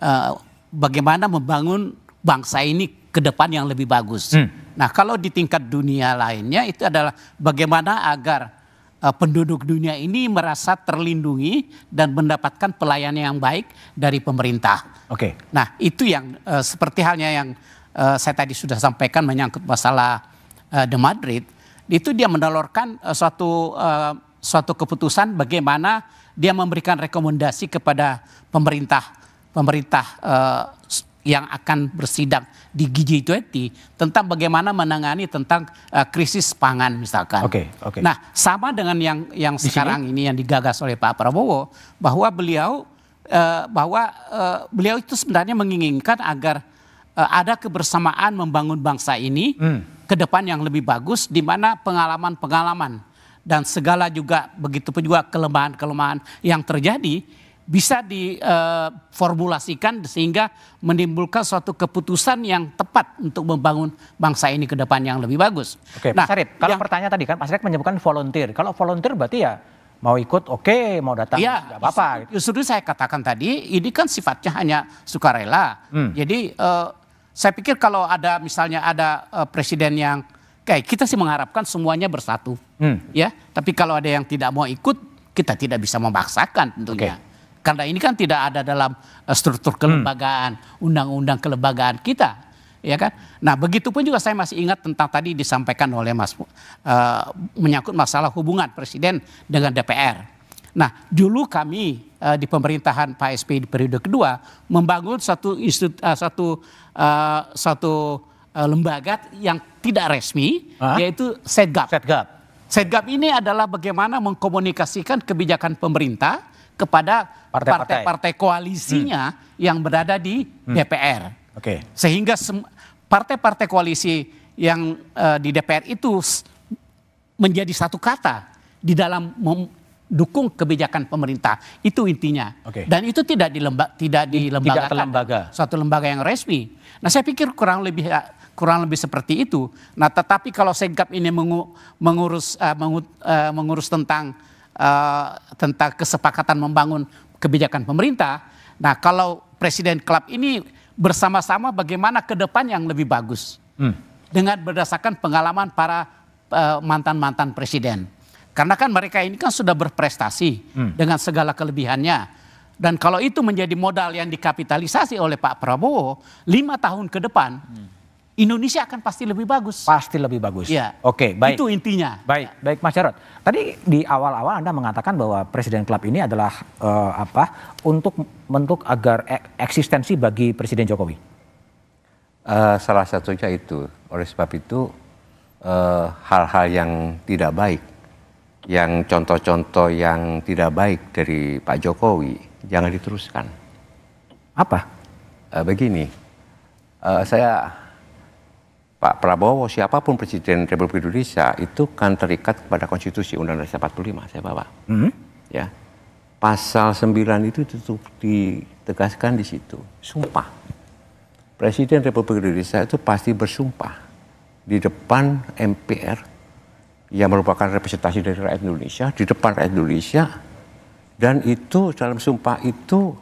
uh, bagaimana membangun bangsa ini ke depan yang lebih bagus. Hmm. Nah, kalau di tingkat dunia lainnya itu adalah bagaimana agar eh, penduduk dunia ini merasa terlindungi dan mendapatkan pelayanan yang baik dari pemerintah. Oke. Okay. Nah, itu yang uh, seperti halnya yang uh, saya tadi sudah sampaikan menyangkut masalah uh, The Madrid itu dia mendalorkan uh, eh, suatu uh, suatu keputusan bagaimana dia memberikan rekomendasi kepada pemerintah pemerintah uh, yang akan bersidang di G20 tentang bagaimana menangani tentang uh, krisis pangan misalkan. Oke, okay, oke. Okay. Nah, sama dengan yang yang di sekarang sini? ini yang digagas oleh Pak Prabowo bahwa beliau uh, bahwa uh, beliau itu sebenarnya menginginkan agar uh, ada kebersamaan membangun bangsa ini. Hmm ke depan yang lebih bagus di mana pengalaman-pengalaman dan segala juga begitu pun juga kelemahan-kelemahan yang terjadi bisa diformulasikan e, sehingga menimbulkan suatu keputusan yang tepat untuk membangun bangsa ini ke depan yang lebih bagus. Oke, nah, Pak Sarip, kalau yang, pertanyaan tadi kan Pak Sarip menyebutkan volunteer. Kalau volunteer berarti ya mau ikut oke, okay, mau datang ya, apa-apa. Justru, gitu. justru saya katakan tadi ini kan sifatnya hanya sukarela. Hmm. Jadi e, saya pikir kalau ada misalnya ada uh, presiden yang kayak kita sih mengharapkan semuanya bersatu, hmm. ya. Tapi kalau ada yang tidak mau ikut, kita tidak bisa memaksakan tentunya. Okay. Karena ini kan tidak ada dalam uh, struktur hmm. kelembagaan, undang-undang hmm. kelembagaan kita ya kan? Nah, begitupun juga saya masih ingat tentang tadi disampaikan oleh Mas uh, menyangkut masalah hubungan presiden dengan DPR. Nah, dulu kami uh, di pemerintahan Pak SP di periode kedua membangun satu institut, uh, eh, satu uh, satu uh, lembaga yang tidak resmi huh? yaitu Setgap. Setgap. Setgap ini adalah bagaimana mengkomunikasikan kebijakan pemerintah kepada partai-partai koalisinya hmm. yang berada di hmm. DPR. Oke. Okay. Sehingga partai-partai koalisi yang uh, di DPR itu menjadi satu kata di dalam dukung kebijakan pemerintah. Itu intinya. Okay. Dan itu tidak di lembaga tidak di lembaga Suatu lembaga yang resmi. Nah, saya pikir kurang lebih eh, kurang lebih seperti itu. Nah, tetapi kalau Segap ini mengu, mengurus uh, eh, mengu, uh, eh, mengurus tentang uh, tentang kesepakatan membangun kebijakan pemerintah. Nah, kalau presiden klub ini bersama-sama bagaimana ke depan yang lebih bagus. Hmm. Dengan berdasarkan pengalaman para mantan-mantan uh, mantan -mantan presiden. Karena kan mereka ini kan sudah berprestasi hmm. dengan segala kelebihannya. Dan kalau itu menjadi modal yang dikapitalisasi oleh Pak Prabowo, lima tahun ke depan hmm. Indonesia akan pasti lebih bagus. Pasti lebih bagus. Ya. Oke, baik. Itu intinya. Baik, ya. baik Mas Jarod. Tadi di awal-awal Anda mengatakan bahwa Presiden Club ini adalah uh, apa? Untuk bentuk agar e-, eksistensi bagi Presiden Jokowi. Uh, salah satunya itu. Oleh sebab itu eh, hal-hal uh, hal -hal yang tidak baik yang contoh-contoh yang tidak baik dari Pak Jokowi jangan diteruskan. Apa? E, begini, e, saya Pak Prabowo siapapun Presiden Republik Indonesia itu kan terikat kepada Konstitusi Undang-Undang 45 saya bawa. Mm -hmm. Ya, pasal 9 itu tutup ditegaskan di situ sumpah. Presiden Republik Indonesia itu pasti bersumpah di depan MPR yang merupakan representasi dari rakyat Indonesia di depan rakyat Indonesia dan itu dalam sumpah itu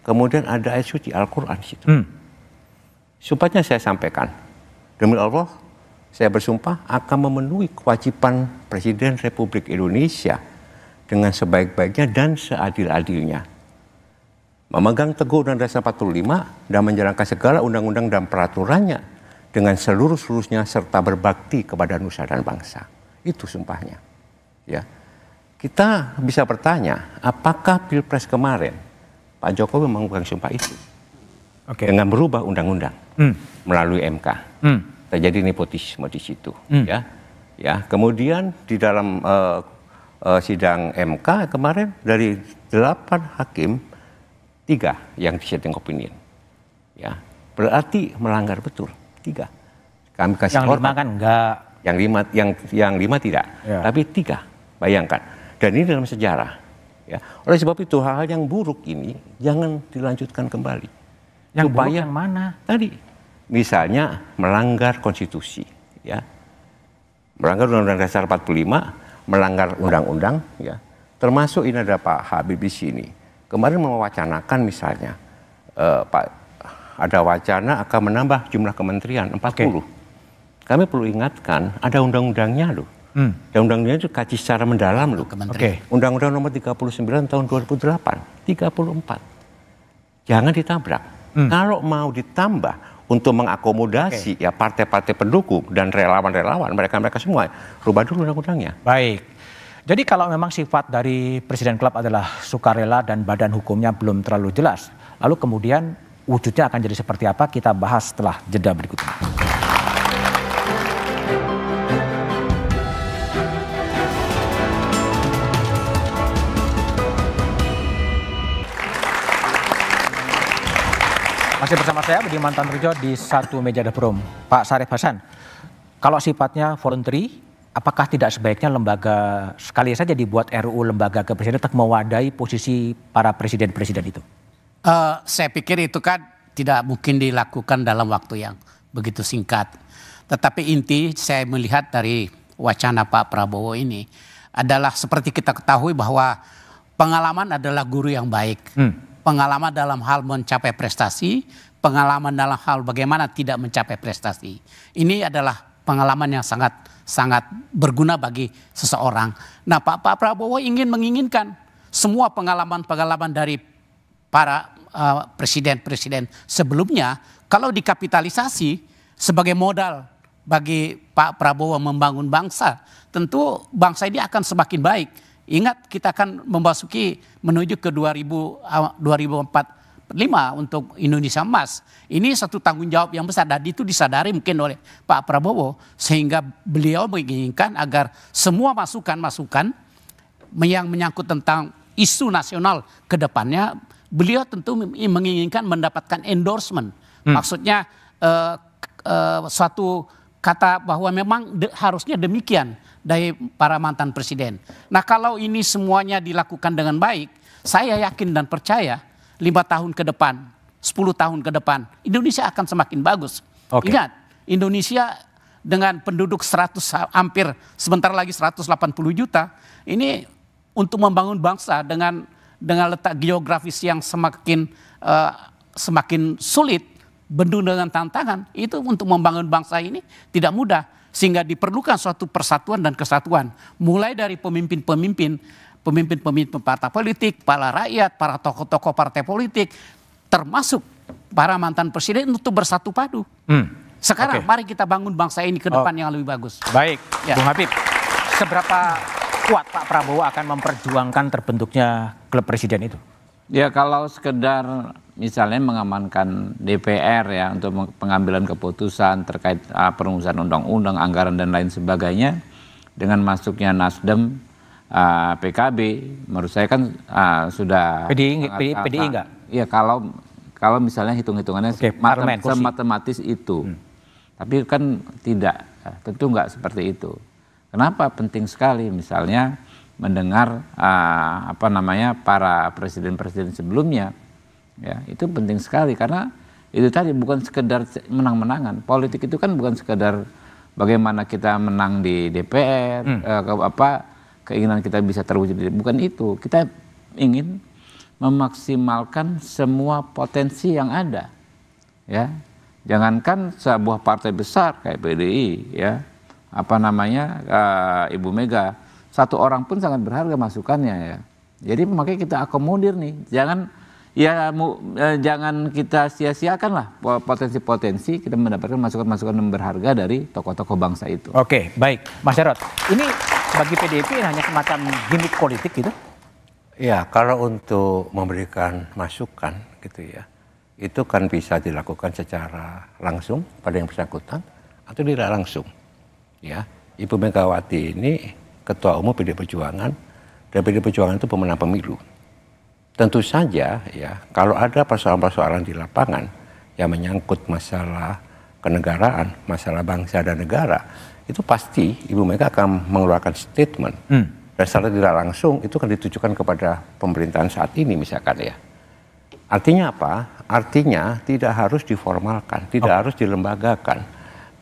kemudian ada ayat suci Al-Qur'an di situ. Hmm. Sumpahnya saya sampaikan. Demi Allah, saya bersumpah akan memenuhi kewajiban Presiden Republik Indonesia dengan sebaik-baiknya dan seadil-adilnya. Memegang teguh Undang-Undang Dasar 45 dan menjalankan segala undang-undang dan peraturannya dengan seluruh-seluruhnya serta berbakti kepada nusa dan bangsa. Itu sumpahnya. Ya. Kita bisa bertanya, apakah Pilpres kemarin Pak Jokowi memegang sumpah itu? Okay. Dengan berubah undang-undang hmm. melalui MK. Hmm. Terjadi nepotisme di situ, hmm. ya. Ya, kemudian di dalam uh, uh, sidang MK kemarin dari delapan hakim tiga yang dissenting opinion. Ya, berarti melanggar betul tiga. Kami kasih yang hormat. kan enggak yang lima yang yang lima tidak, ya. tapi tiga. Bayangkan. Dan ini dalam sejarah. Ya. Oleh sebab itu hal-hal yang buruk ini jangan dilanjutkan kembali. Yang Supaya, buruk yang mana? Tadi misalnya melanggar konstitusi, ya. Melanggar Undang-Undang Dasar 45, melanggar undang-undang, ya. Termasuk ini ada Pak Habib di sini. Kemarin mewacanakan misalnya uh, Pak ada wacana akan menambah jumlah kementerian 40. Okay kami perlu ingatkan ada undang-undangnya loh. Hmm. Dan undang-undangnya itu kaji secara mendalam loh. Oke. Undang-undang nomor 39 tahun 2008, 34. Jangan ditabrak. Hmm. Kalau mau ditambah untuk mengakomodasi okay. ya partai-partai pendukung dan relawan-relawan mereka-mereka semua, rubah dulu undang-undangnya. Baik. Jadi kalau memang sifat dari Presiden Klub adalah sukarela dan badan hukumnya belum terlalu jelas, lalu kemudian wujudnya akan jadi seperti apa kita bahas setelah jeda berikutnya. Masih bersama saya Budi Mantan Rujo di satu meja Deprum. Pak Sarif Hasan, kalau sifatnya voluntary, apakah tidak sebaiknya lembaga sekali saja dibuat RUU lembaga kepresidenan untuk mewadai posisi para presiden-presiden itu? Uh, saya pikir itu kan tidak mungkin dilakukan dalam waktu yang begitu singkat. Tetapi inti saya melihat dari wacana Pak Prabowo ini adalah seperti kita ketahui bahwa pengalaman adalah guru yang baik. Hmm pengalaman dalam hal mencapai prestasi, pengalaman dalam hal bagaimana tidak mencapai prestasi. Ini adalah pengalaman yang sangat sangat berguna bagi seseorang. Nah, Pak, Pak Prabowo ingin menginginkan semua pengalaman-pengalaman dari para eh, presiden-presiden uh, presiden -presiden sebelumnya kalau dikapitalisasi sebagai modal bagi Pak Prabowo membangun bangsa, tentu bangsa ini akan semakin baik Ingat kita akan memasuki menuju ke 2000, 2045 ah, untuk Indonesia emas. Ini satu tanggung jawab yang besar dan itu disadari mungkin oleh Pak Prabowo sehingga beliau menginginkan agar semua masukan-masukan yang menyangkut tentang isu nasional ke depannya beliau tentu menginginkan mendapatkan endorsement. Hmm. Maksudnya uh, uh, suatu kata bahwa memang de, harusnya demikian dari para mantan presiden. Nah kalau ini semuanya dilakukan dengan baik, saya yakin dan percaya lima tahun ke depan, 10 tahun ke depan, Indonesia akan semakin bagus. Okay. Ingat, Indonesia dengan penduduk 100 hampir sebentar lagi 180 juta, ini untuk membangun bangsa dengan dengan letak geografis yang semakin uh, semakin sulit, bendung dengan tantangan, itu untuk membangun bangsa ini tidak mudah. Sehingga diperlukan suatu persatuan dan kesatuan. Mulai dari pemimpin-pemimpin, pemimpin-pemimpin partai politik, para rakyat, para tokoh-tokoh partai politik, termasuk para mantan presiden untuk bersatu padu. Hmm. Sekarang okay. mari kita bangun bangsa ini ke depan oh. yang lebih bagus. Baik, ya. Bung Habib. Seberapa kuat Pak Prabowo akan memperjuangkan terbentuknya klub presiden itu? Ya kalau sekedar misalnya mengamankan DPR ya untuk pengambilan keputusan terkait uh, perumusan undang-undang, anggaran dan lain sebagainya dengan masuknya Nasdem uh, ah, PKB menurut saya kan uh, sudah PDI PDI, enggak? Iya kalau kalau misalnya hitung-hitungannya okay, matem matematis itu. Hmm. Tapi kan tidak tentu enggak seperti itu. Kenapa penting sekali misalnya mendengar uh, apa namanya para presiden-presiden sebelumnya ya itu penting sekali karena itu tadi bukan sekedar menang-menangan politik itu kan bukan sekedar bagaimana kita menang di DPR hmm. eh, apa keinginan kita bisa terwujud bukan itu kita ingin memaksimalkan semua potensi yang ada ya jangankan sebuah partai besar kayak PDI ya apa namanya eh, Ibu Mega satu orang pun sangat berharga masukannya ya jadi makanya kita akomodir nih jangan ya mu, eh, jangan kita sia-siakan lah potensi-potensi kita mendapatkan masukan-masukan yang berharga dari tokoh-tokoh bangsa itu. Oke, baik. Mas Jarot, ini bagi PDIP hanya semacam gimmick politik gitu? Ya, kalau untuk memberikan masukan gitu ya, itu kan bisa dilakukan secara langsung pada yang bersangkutan atau tidak langsung. Ya, Ibu Megawati ini ketua umum PD Perjuangan dan PD Perjuangan itu pemenang pemilu. Tentu saja ya, kalau ada persoalan-persoalan di lapangan yang menyangkut masalah kenegaraan, masalah bangsa dan negara, itu pasti Ibu Mega akan mengeluarkan statement. Hmm. Dan secara tidak langsung itu akan ditujukan kepada pemerintahan saat ini misalkan ya. Artinya apa? Artinya tidak harus diformalkan, tidak oh. harus dilembagakan.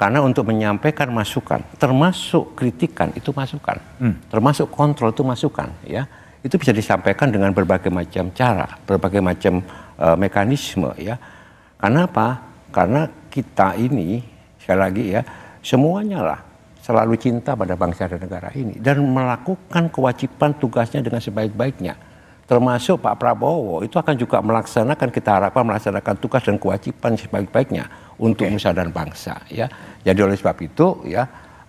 Karena untuk menyampaikan masukan, termasuk kritikan itu masukan, hmm. termasuk kontrol itu masukan, ya itu bisa disampaikan dengan berbagai macam cara, berbagai macam uh, mekanisme ya. Karena apa? Karena kita ini sekali lagi ya semuanya lah selalu cinta pada bangsa dan negara ini dan melakukan kewajiban tugasnya dengan sebaik-baiknya. Termasuk Pak Prabowo itu akan juga melaksanakan kita harapkan melaksanakan tugas dan kewajiban sebaik-baiknya untuk okay. nusa dan bangsa ya. Jadi oleh sebab itu ya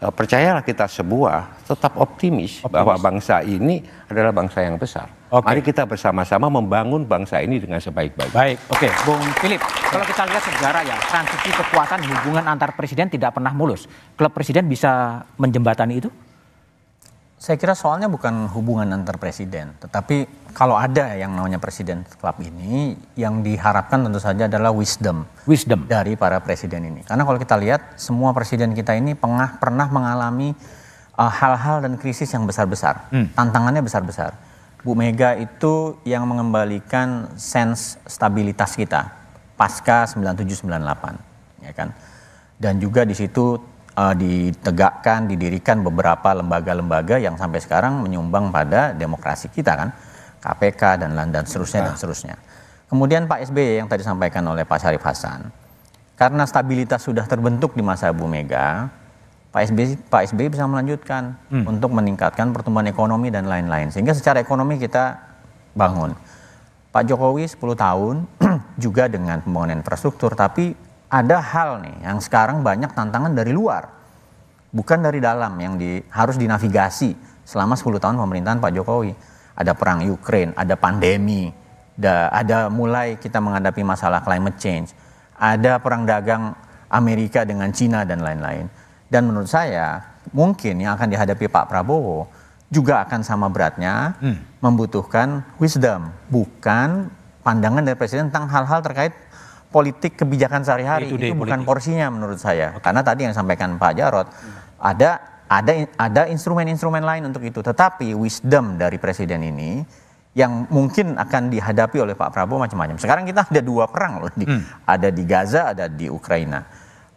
Ya, percayalah kita sebuah tetap optimis, optimis bahwa bangsa ini adalah bangsa yang besar. Okay. Mari kita bersama-sama membangun bangsa ini dengan sebaik-baiknya. Baik, oke, okay. Bung Philip. Kalau kita lihat sejarah ya, transisi kekuatan hubungan antar presiden tidak pernah mulus. Klub presiden bisa menjembatani itu? Saya kira soalnya bukan hubungan antar presiden, tetapi kalau ada yang namanya presiden klub ini, yang diharapkan tentu saja adalah wisdom, wisdom dari para presiden ini. Karena kalau kita lihat semua presiden kita ini pernah pernah mengalami eh, hal-hal uh, dan krisis yang besar-besar, hmm. tantangannya besar-besar. Bu Mega itu yang mengembalikan sense stabilitas kita pasca 97 98 ya kan. Dan juga di situ uh, ditegakkan, didirikan beberapa lembaga-lembaga yang sampai sekarang menyumbang pada demokrasi kita kan, KPK dan dan seterusnya dan nah. seterusnya. Kemudian Pak SBY e yang tadi sampaikan oleh Pak Syarif Hasan, karena stabilitas sudah terbentuk di masa Bu Mega, Pak SBY e, Pak SBY e bisa melanjutkan hmm. untuk meningkatkan pertumbuhan ekonomi dan lain-lain sehingga secara ekonomi kita bangun. Pak Jokowi 10 tahun juga dengan pembangunan infrastruktur tapi ada hal nih yang sekarang banyak tantangan dari luar, bukan dari dalam yang di, harus dinavigasi selama 10 tahun pemerintahan Pak Jokowi. Ada perang Ukraine, ada pandemi, ada, ada mulai kita menghadapi masalah climate change, ada perang dagang Amerika dengan Cina dan lain-lain. Dan menurut saya mungkin yang akan dihadapi Pak Prabowo juga akan sama beratnya hmm. membutuhkan wisdom, bukan pandangan dari presiden tentang hal-hal terkait politik kebijakan sehari-hari itu, itu bukan politik. porsinya menurut saya. Okay. Karena tadi yang sampaikan Pak Jarot hmm. ada ada ada instrumen-instrumen lain untuk itu. Tetapi wisdom dari presiden ini yang mungkin akan dihadapi oleh Pak Prabowo macam-macam. Sekarang kita ada dua perang loh, di, hmm. ada di Gaza, ada di Ukraina.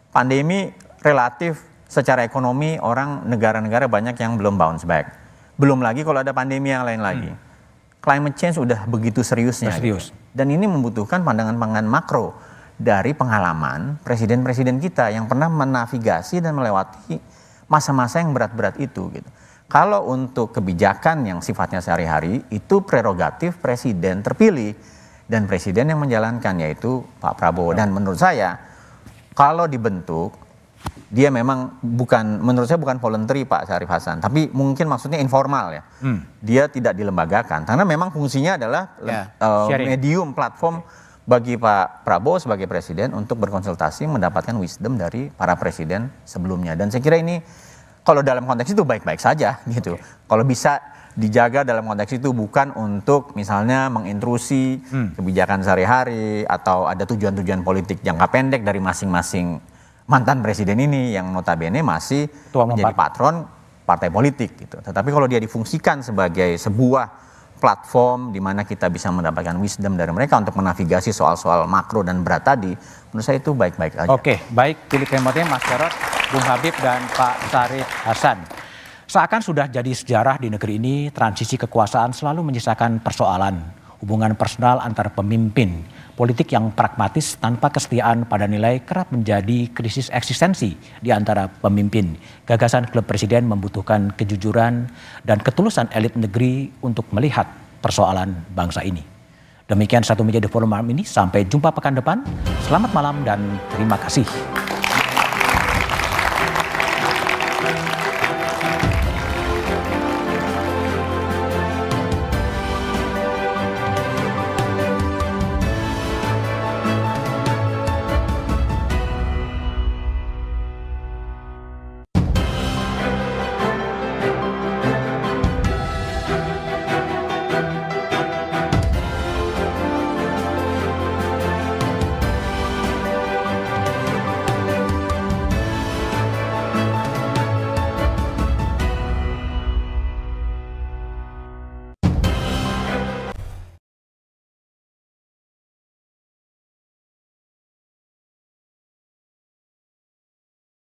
Pandemi relatif secara ekonomi orang negara-negara banyak yang belum bounce back. Belum lagi kalau ada pandemi yang lain lagi. Hmm. Climate change sudah begitu seriusnya. Serius. Dan ini membutuhkan pandangan-pandangan makro dari pengalaman presiden-presiden kita yang pernah menavigasi dan melewati masa-masa yang berat-berat itu gitu. Kalau untuk kebijakan yang sifatnya sehari-hari itu prerogatif presiden terpilih dan presiden yang menjalankan yaitu Pak Prabowo dan menurut saya kalau dibentuk dia memang bukan menurut saya bukan voluntary Pak Syarif Hasan tapi mungkin maksudnya informal ya hmm. dia tidak dilembagakan karena memang fungsinya adalah yeah. Ya, uh, medium platform okay bagi Pak Prabowo sebagai presiden untuk berkonsultasi mendapatkan wisdom dari para presiden sebelumnya. Dan saya kira ini kalau dalam konteks itu baik-baik saja gitu. Okay. Kalau bisa dijaga dalam konteks itu bukan untuk misalnya mengintrusi hmm. kebijakan sehari-hari atau ada tujuan-tujuan politik jangka pendek dari masing-masing mantan presiden ini yang notabene masih Tua menjadi patron partai politik gitu. Tetapi kalau dia difungsikan sebagai sebuah platform di mana kita bisa mendapatkan wisdom dari mereka untuk menavigasi soal-soal makro dan berat tadi, menurut saya itu baik-baik aja. Oke, baik pilih kalimatnya Mas Jarot, Bung Habib dan Pak Sarif Hasan. Seakan sudah jadi sejarah di negeri ini, transisi kekuasaan selalu menyisakan persoalan hubungan personal antar pemimpin politik yang pragmatis tanpa kesetiaan pada nilai kerap menjadi krisis eksistensi di antara pemimpin. Gagasan klub presiden membutuhkan kejujuran dan ketulusan elit negeri untuk melihat persoalan bangsa ini. Demikian satu menjadi forum malam ini. Sampai jumpa pekan depan. Selamat malam dan terima kasih.